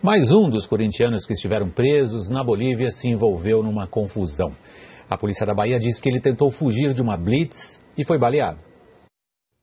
Mais um dos corintianos que estiveram presos na Bolívia se envolveu numa confusão. A polícia da Bahia diz que ele tentou fugir de uma blitz e foi baleado.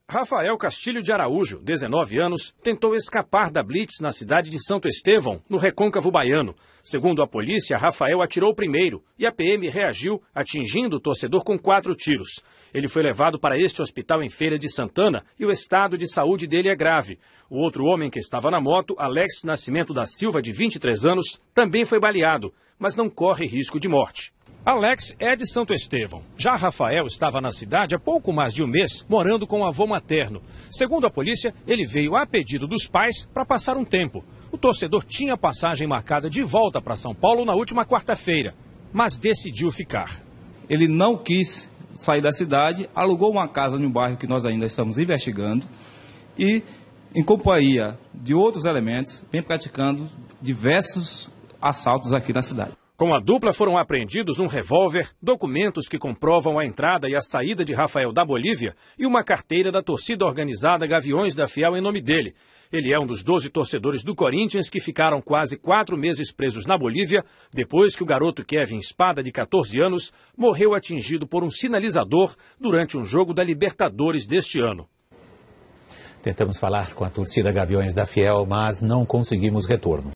Rafael Castilho de Araújo, 19 anos, tentou escapar da blitz na cidade de Santo Estevão, no recôncavo baiano. Segundo a polícia, Rafael atirou primeiro e a PM reagiu, atingindo o torcedor com quatro tiros. Ele foi levado para este hospital em Feira de Santana e o estado de saúde dele é grave. O outro homem que estava na moto, Alex Nascimento da Silva, de 23 anos, também foi baleado, mas não corre risco de morte. Alex é de Santo Estevão. Já Rafael estava na cidade há pouco mais de um mês, morando com o avô materno. Segundo a polícia, ele veio a pedido dos pais para passar um tempo. O torcedor tinha passagem marcada de volta para São Paulo na última quarta-feira, mas decidiu ficar. Ele não quis sair da cidade, alugou uma casa no bairro que nós ainda estamos investigando e, em companhia de outros elementos, vem praticando diversos assaltos aqui na cidade. Com a dupla foram apreendidos um revólver, documentos que comprovam a entrada e a saída de Rafael da Bolívia e uma carteira da torcida organizada Gaviões da Fiel em nome dele. Ele é um dos 12 torcedores do Corinthians que ficaram quase quatro meses presos na Bolívia depois que o garoto Kevin Espada, de 14 anos, morreu atingido por um sinalizador durante um jogo da Libertadores deste ano. Tentamos falar com a torcida Gaviões da Fiel, mas não conseguimos retorno.